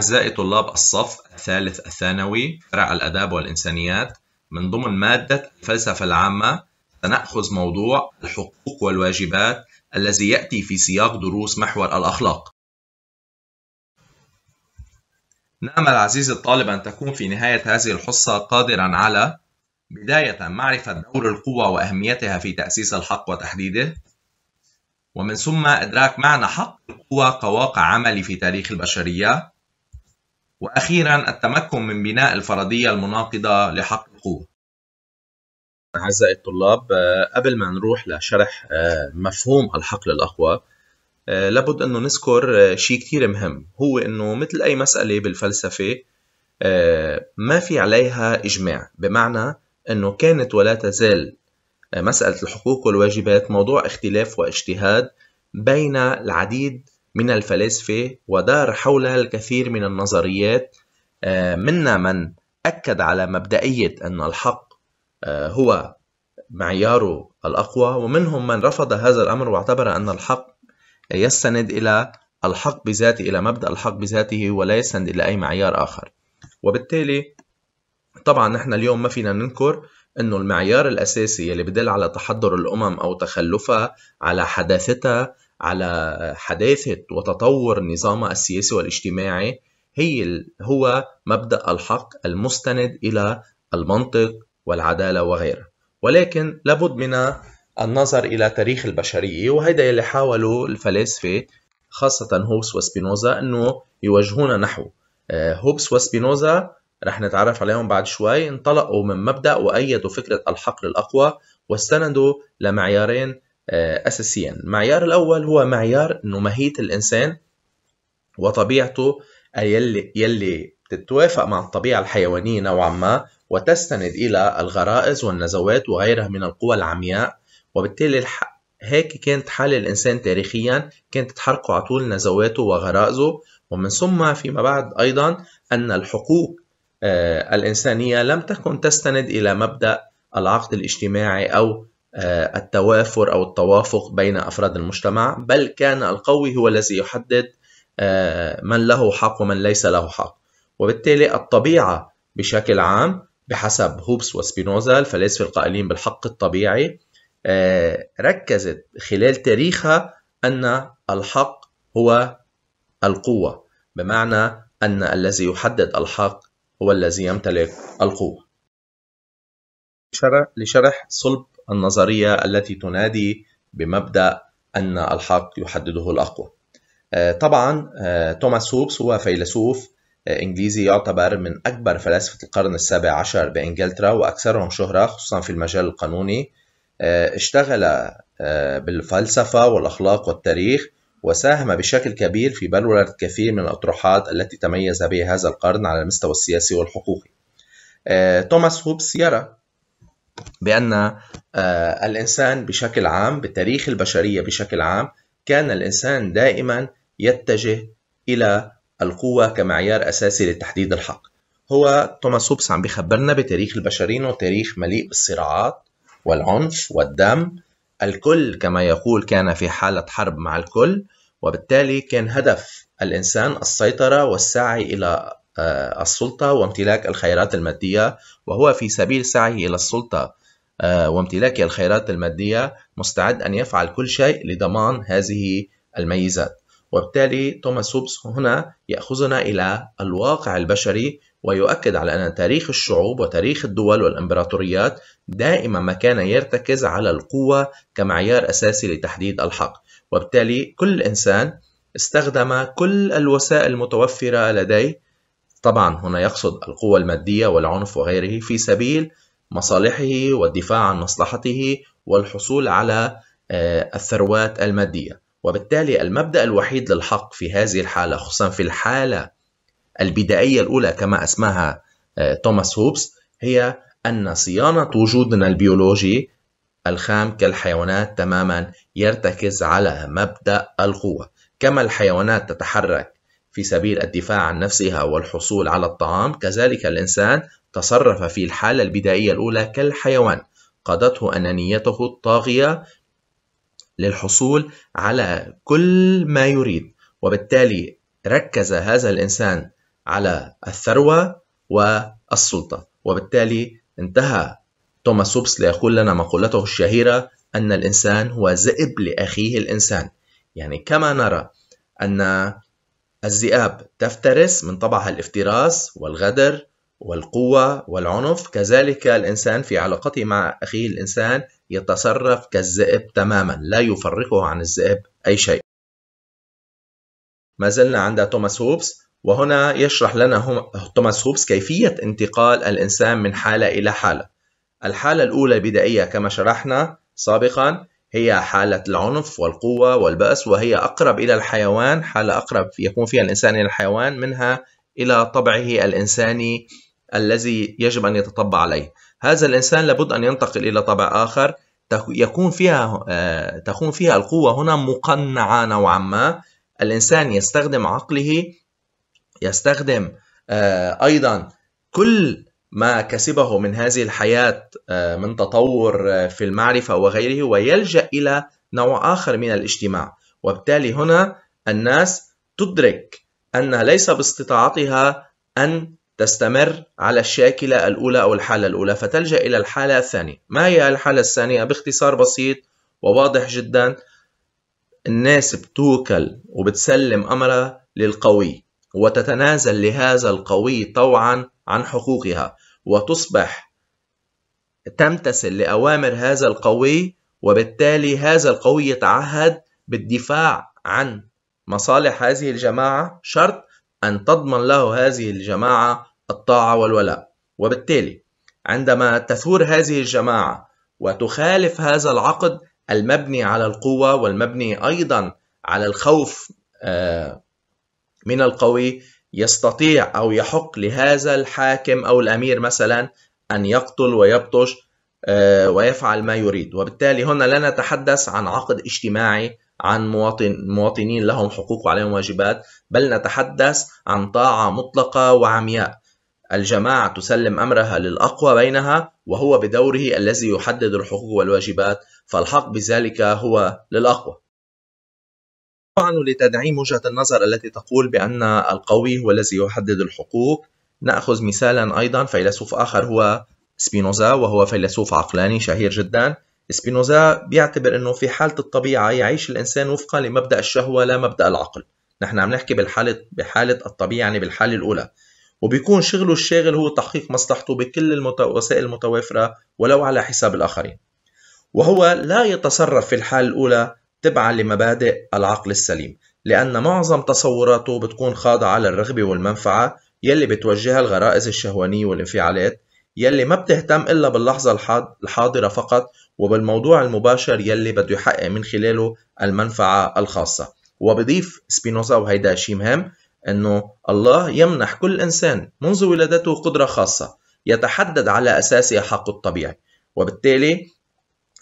أعزائي طلاب الصف الثالث الثانوي فرع الآداب والإنسانيات من ضمن مادة الفلسفة العامة سنأخذ موضوع الحقوق والواجبات الذي يأتي في سياق دروس محور الأخلاق نأمل نعم عزيزي الطالب أن تكون في نهاية هذه الحصة قادرا على بداية معرفة دور القوة وأهميتها في تأسيس الحق وتحديده ومن ثم إدراك معنى حق القوة كواقع عملي في تاريخ البشرية وأخيرا التمكن من بناء الفرضية المناقضة لحق القوة أعزائي الطلاب آه، قبل ما نروح لشرح آه، مفهوم الحقل الأقوى آه، لابد أنه نذكر شيء كتير مهم هو أنه مثل أي مسألة بالفلسفة ما في عليها إجماع بمعنى أنه كانت ولا تزال مسألة الحقوق والواجبات موضوع اختلاف واجتهاد بين العديد من الفلاسفة ودار حولها الكثير من النظريات آه، منا من أكد على مبدئية أن الحق آه، هو معياره الأقوى ومنهم من رفض هذا الأمر واعتبر أن الحق يستند إلى الحق بذاته إلى مبدأ الحق بذاته ولا يستند إلى أي معيار آخر وبالتالي طبعا نحن اليوم ما فينا ننكر أنه المعيار الأساسي اللي بدل على تحضر الأمم أو تخلفها على حداثتها على حداثة وتطور نظامها السياسي والاجتماعي هي هو مبدأ الحق المستند إلى المنطق والعدالة وغيرها ولكن لابد من النظر إلى تاريخ البشرية وهذا اللي حاولوا الفلاسفة خاصة هوبس وسبينوزا أنه يوجهونا نحو آه، هوبس وسبينوزا رح نتعرف عليهم بعد شوي انطلقوا من مبدأ وأيدوا فكرة الحق الأقوى واستندوا لمعيارين آه، أساسيا المعيار الأول هو معيار ماهية الإنسان وطبيعته يلي, يلي تتوافق مع الطبيعة الحيوانية نوعا ما وتستند إلى الغرائز والنزوات وغيرها من القوى العمياء وبالتالي الح... هيك كانت حال الإنسان تاريخيا كانت تحرقه على طول نزواته وغرائزه ومن ثم فيما بعد أيضا أن الحقوق آه، الإنسانية لم تكن تستند إلى مبدأ العقد الاجتماعي أو آه، التوافر أو التوافق بين أفراد المجتمع بل كان القوي هو الذي يحدد آه، من له حق ومن ليس له حق وبالتالي الطبيعة بشكل عام بحسب هوبس وسبينوزا الفلاسفة القائلين بالحق الطبيعي آه، ركزت خلال تاريخها أن الحق هو القوة بمعنى أن الذي يحدد الحق هو الذي يمتلك القوة لشرح صلب النظرية التي تنادي بمبدأ أن الحق يحدده الأقوى آه، طبعا آه، توماس هوبس هو فيلسوف آه، إنجليزي يعتبر من أكبر فلاسفة القرن السابع عشر بإنجلترا وأكثرهم شهرة خصوصا في المجال القانوني اشتغل بالفلسفة والأخلاق والتاريخ وساهم بشكل كبير في بلورة كثير من الأطروحات التي تميز بها هذا القرن على المستوى السياسي والحقوقي توماس هوبس يرى بأن آه، الإنسان بشكل عام بتاريخ البشرية بشكل عام كان الإنسان دائما يتجه إلى القوة كمعيار أساسي لتحديد الحق هو توماس هوبس عم بيخبرنا بتاريخ البشرين وتاريخ مليء بالصراعات والعنف والدم الكل كما يقول كان في حالة حرب مع الكل وبالتالي كان هدف الإنسان السيطرة والسعي إلى آه، السلطة وامتلاك الخيرات المادية وهو في سبيل سعيه إلى السلطة آه، وامتلاك الخيرات المادية مستعد أن يفعل كل شيء لضمان هذه الميزات وبالتالي توماس هوبس هنا يأخذنا إلى الواقع البشري ويؤكد على أن تاريخ الشعوب وتاريخ الدول والإمبراطوريات دائما ما كان يرتكز على القوة كمعيار أساسي لتحديد الحق وبالتالي كل إنسان استخدم كل الوسائل المتوفرة لديه طبعا هنا يقصد القوة المادية والعنف وغيره في سبيل مصالحه والدفاع عن مصلحته والحصول على آه، الثروات المادية وبالتالي المبدأ الوحيد للحق في هذه الحالة خصوصا في الحالة البدائية الأولى كما أسماها آه، توماس هوبس هي أن صيانة وجودنا البيولوجي الخام كالحيوانات تماما يرتكز على مبدأ القوة كما الحيوانات تتحرك في سبيل الدفاع عن نفسها والحصول على الطعام كذلك الإنسان تصرف في الحالة البدائية الأولى كالحيوان قادته أنانيته الطاغية للحصول على كل ما يريد وبالتالي ركز هذا الإنسان على الثروة والسلطة وبالتالي انتهى توماس هوبس ليقول لنا مقولته الشهيرة أن الإنسان هو ذئب لأخيه الإنسان يعني كما نرى أن الذئاب تفترس من طبعها الافتراس والغدر والقوة والعنف كذلك الإنسان في علاقته مع أخيه الإنسان يتصرف كالذئب تماما لا يفرقه عن الذئب أي شيء ما زلنا عند توماس هوبس وهنا يشرح لنا توماس هوبس كيفية انتقال الإنسان من حالة إلى حالة الحالة الأولى البدائية كما شرحنا سابقا هي حالة العنف والقوة والبأس وهي أقرب إلى الحيوان حالة أقرب يكون فيها الإنسان إلى الحيوان منها إلى طبعه الإنساني الذي يجب أن يتطبع عليه هذا الإنسان لابد أن ينتقل إلى طبع آخر يكون فيها آه، تكون فيها القوة هنا مقنعة نوعا ما الإنسان يستخدم عقله يستخدم آه، أيضا كل ما كسبه من هذه الحياة آه، من تطور آه، في المعرفة وغيره ويلجأ إلى نوع آخر من الاجتماع وبالتالي هنا الناس تدرك أن ليس باستطاعتها أن تستمر على الشاكلة الأولى أو الحالة الأولى فتلجأ إلى الحالة الثانية ما هي الحالة الثانية؟ باختصار بسيط وواضح جدا الناس بتوكل وبتسلم أمرها للقوي وتتنازل لهذا القوي طوعا عن حقوقها وتصبح تمتثل لأوامر هذا القوي وبالتالي هذا القوي يتعهد بالدفاع عن مصالح هذه الجماعة شرط أن تضمن له هذه الجماعة الطاعة والولاء وبالتالي عندما تثور هذه الجماعة وتخالف هذا العقد المبني على القوة والمبني أيضا على الخوف آه، من القوي يستطيع أو يحق لهذا الحاكم أو الأمير مثلا أن يقتل ويبطش آه، ويفعل ما يريد وبالتالي هنا لا نتحدث عن عقد اجتماعي عن مواطن مواطنين لهم حقوق وعليهم واجبات بل نتحدث عن طاعة مطلقة وعمياء الجماعة تسلم أمرها للأقوى بينها وهو بدوره الذي يحدد الحقوق والواجبات فالحق بذلك هو للأقوى طبعا لتدعيم وجهة النظر التي تقول بأن القوي هو الذي يحدد الحقوق نأخذ مثالا أيضا فيلسوف آخر هو سبينوزا وهو فيلسوف عقلاني شهير جدا سبينوزا بيعتبر أنه في حالة الطبيعة يعيش الإنسان وفقا لمبدأ الشهوة لا مبدأ العقل نحن عم نحكي بالحالة بحالة الطبيعة يعني بالحالة الأولى وبيكون شغله الشاغل هو تحقيق مصلحته بكل الوسائل المتوافرة ولو على حساب الآخرين وهو لا يتصرف في الحالة الأولى تبعا لمبادئ العقل السليم لأن معظم تصوراته بتكون خاضعة للرغبة والمنفعة يلي بتوجهها الغرائز الشهوانية والانفعالات يلي ما بتهتم إلا باللحظة الحاضرة فقط وبالموضوع المباشر يلي بده يحقق من خلاله المنفعة الخاصة وبضيف سبينوزا وهيدا شيء مهم أنه الله يمنح كل إنسان منذ ولادته قدرة خاصة يتحدد على أساسها حقه الطبيعي وبالتالي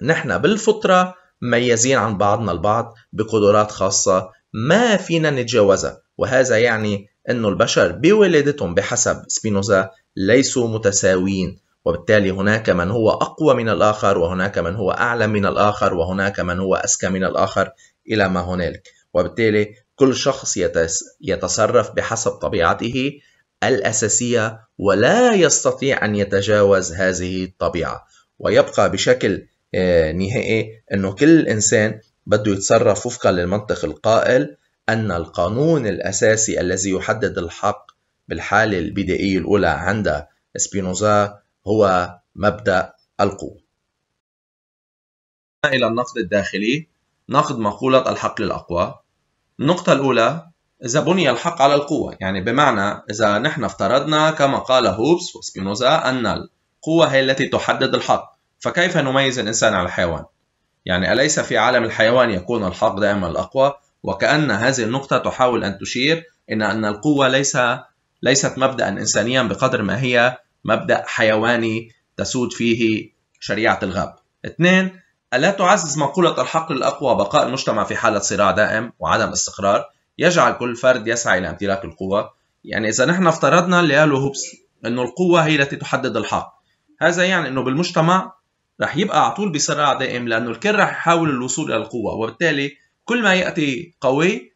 نحن بالفطرة مميزين عن بعضنا البعض بقدرات خاصة ما فينا نتجاوزها وهذا يعني أن البشر بولادتهم بحسب سبينوزا ليسوا متساويين وبالتالي هناك من هو أقوى من الآخر وهناك من هو أعلى من الآخر وهناك من هو أذكى من الآخر إلى ما هنالك وبالتالي كل شخص يتصرف بحسب طبيعته الأساسية ولا يستطيع أن يتجاوز هذه الطبيعة ويبقى بشكل آه، نهائي انه كل انسان بده يتصرف وفقا للمنطق القائل ان القانون الاساسي الذي يحدد الحق بالحاله البدائيه الاولى عند سبينوزا هو مبدا القوه. الى النقد الداخلي نقد مقوله الحق للاقوى. النقطه الاولى إذا بني الحق على القوة يعني بمعنى إذا نحن افترضنا كما قال هوبس وسبينوزا أن القوة هي التي تحدد الحق فكيف نميز الإنسان على الحيوان؟ يعني أليس في عالم الحيوان يكون الحق دائما الأقوى؟ وكأن هذه النقطة تحاول أن تشير إن أن القوة ليس ليست مبدأ إنسانيا بقدر ما هي مبدأ حيواني تسود فيه شريعة الغاب. اثنين ألا تعزز مقولة الحق الأقوى بقاء المجتمع في حالة صراع دائم وعدم استقرار يجعل كل فرد يسعى إلى امتلاك القوة يعني إذا نحن افترضنا اللي قاله هوبس أنه القوة هي التي تحدد الحق هذا يعني أنه بالمجتمع رح يبقى على طول بصراع دائم لأنه الكل رح يحاول الوصول إلى القوة وبالتالي كل ما يأتي قوي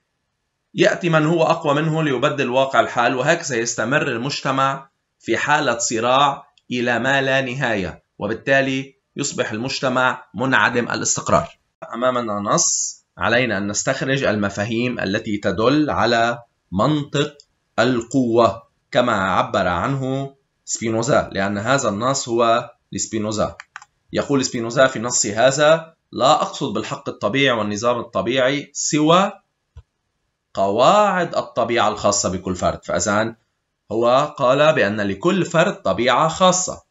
يأتي من هو أقوى منه ليبدل واقع الحال وهكذا يستمر المجتمع في حالة صراع إلى ما لا نهاية وبالتالي يصبح المجتمع منعدم الاستقرار أمامنا نص علينا أن نستخرج المفاهيم التي تدل على منطق القوة كما عبر عنه سبينوزا لأن هذا النص هو لسبينوزا يقول سبينوزا في النص هذا لا أقصد بالحق الطبيعي والنظام الطبيعي سوى قواعد الطبيعة الخاصة بكل فرد فإذا هو قال بأن لكل فرد طبيعة خاصة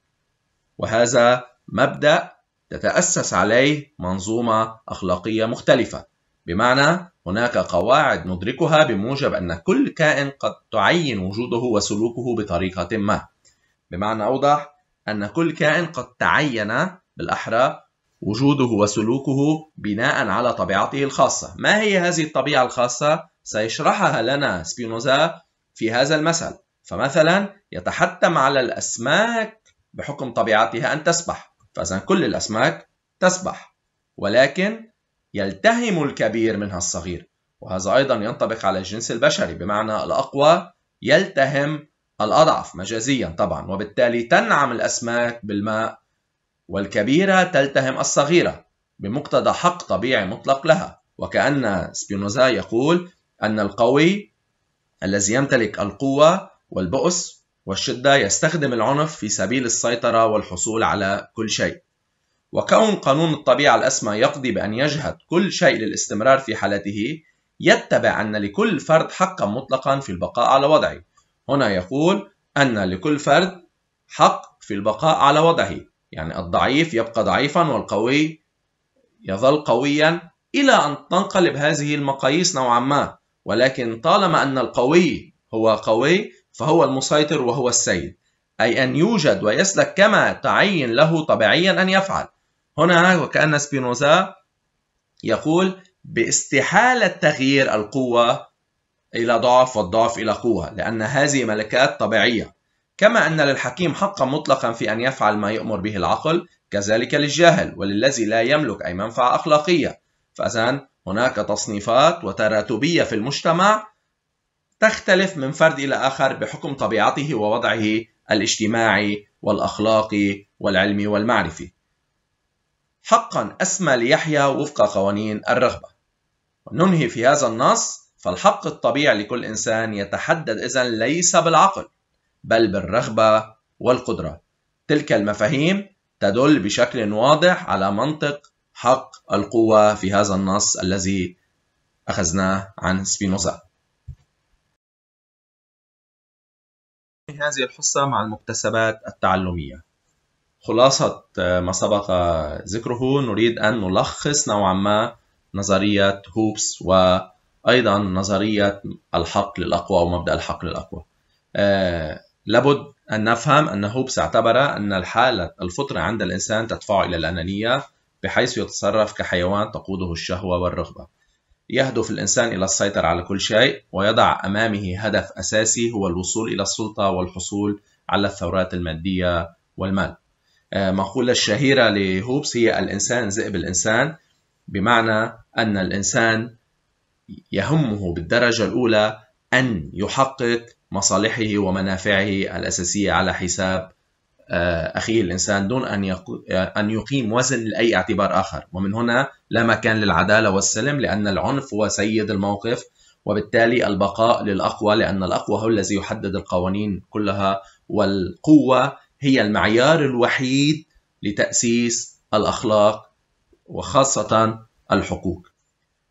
وهذا مبدأ تتأسس عليه منظومة أخلاقية مختلفة بمعنى هناك قواعد ندركها بموجب أن كل كائن قد تعين وجوده وسلوكه بطريقة ما بمعنى أوضح أن كل كائن قد تعين بالأحرى وجوده وسلوكه بناء على طبيعته الخاصة ما هي هذه الطبيعة الخاصة؟ سيشرحها لنا سبينوزا في هذا المثل فمثلا يتحتم على الأسماك بحكم طبيعتها أن تسبح فإذا كل الأسماك تسبح ولكن يلتهم الكبير منها الصغير وهذا أيضا ينطبق على الجنس البشري بمعنى الأقوى يلتهم الأضعف مجازيا طبعا وبالتالي تنعم الأسماك بالماء والكبيرة تلتهم الصغيرة بمقتضى حق طبيعي مطلق لها وكأن سبينوزا يقول أن القوي الذي يمتلك القوة والبؤس والشدة يستخدم العنف في سبيل السيطرة والحصول على كل شيء وكون قانون الطبيعة الأسمى يقضي بأن يجهد كل شيء للاستمرار في حالته يتبع أن لكل فرد حقا مطلقا في البقاء على وضعه هنا يقول أن لكل فرد حق في البقاء على وضعه يعني الضعيف يبقى ضعيفا والقوي يظل قويا إلى أن تنقلب هذه المقاييس نوعا ما ولكن طالما أن القوي هو قوي فهو المسيطر وهو السيد أي أن يوجد ويسلك كما تعين له طبيعيا أن يفعل هنا وكأن سبينوزا يقول باستحالة تغيير القوة إلى ضعف والضعف إلى قوة لأن هذه ملكات طبيعية كما أن للحكيم حقا مطلقا في أن يفعل ما يؤمر به العقل كذلك للجاهل وللذي لا يملك أي منفعة أخلاقية فإذا هناك تصنيفات وتراتبية في المجتمع تختلف من فرد إلى آخر بحكم طبيعته ووضعه الاجتماعي والأخلاقي والعلمي والمعرفي حقا أسمى ليحيى وفق قوانين الرغبة ننهي في هذا النص فالحق الطبيعي لكل إنسان يتحدد إذن ليس بالعقل بل بالرغبة والقدرة تلك المفاهيم تدل بشكل واضح على منطق حق القوة في هذا النص الذي أخذناه عن سبينوزا هذه الحصة مع المكتسبات التعلمية خلاصة ما سبق ذكره نريد أن نلخص نوعا ما نظرية هوبس وأيضا نظرية الحق للأقوى ومبدأ الحق للأقوى آه، لابد أن نفهم أن هوبس اعتبر أن الحالة الفطرة عند الإنسان تدفعه إلى الأنانية بحيث يتصرف كحيوان تقوده الشهوة والرغبة يهدف الإنسان إلى السيطرة على كل شيء ويضع أمامه هدف أساسي هو الوصول إلى السلطة والحصول على الثورات المادية والمال آه، مقولة الشهيرة لهوبس هي الإنسان ذئب الإنسان بمعنى أن الإنسان يهمه بالدرجة الأولى أن يحقق مصالحه ومنافعه الأساسية على حساب آه، أخيه الإنسان دون أن أن يقيم وزن لأي اعتبار آخر ومن هنا لا مكان للعدالة والسلم لأن العنف هو سيد الموقف وبالتالي البقاء للأقوى لأن الأقوى هو الذي يحدد القوانين كلها والقوة هي المعيار الوحيد لتأسيس الأخلاق وخاصة الحقوق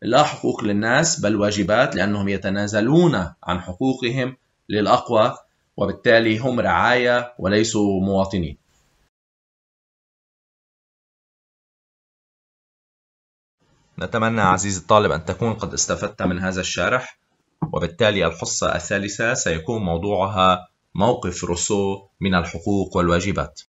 لا حقوق للناس بل واجبات لأنهم يتنازلون عن حقوقهم للأقوى وبالتالي هم رعاية وليسوا مواطنين نتمنى عزيزي الطالب أن تكون قد استفدت من هذا الشرح وبالتالي الحصة الثالثة سيكون موضوعها موقف روسو من الحقوق والواجبات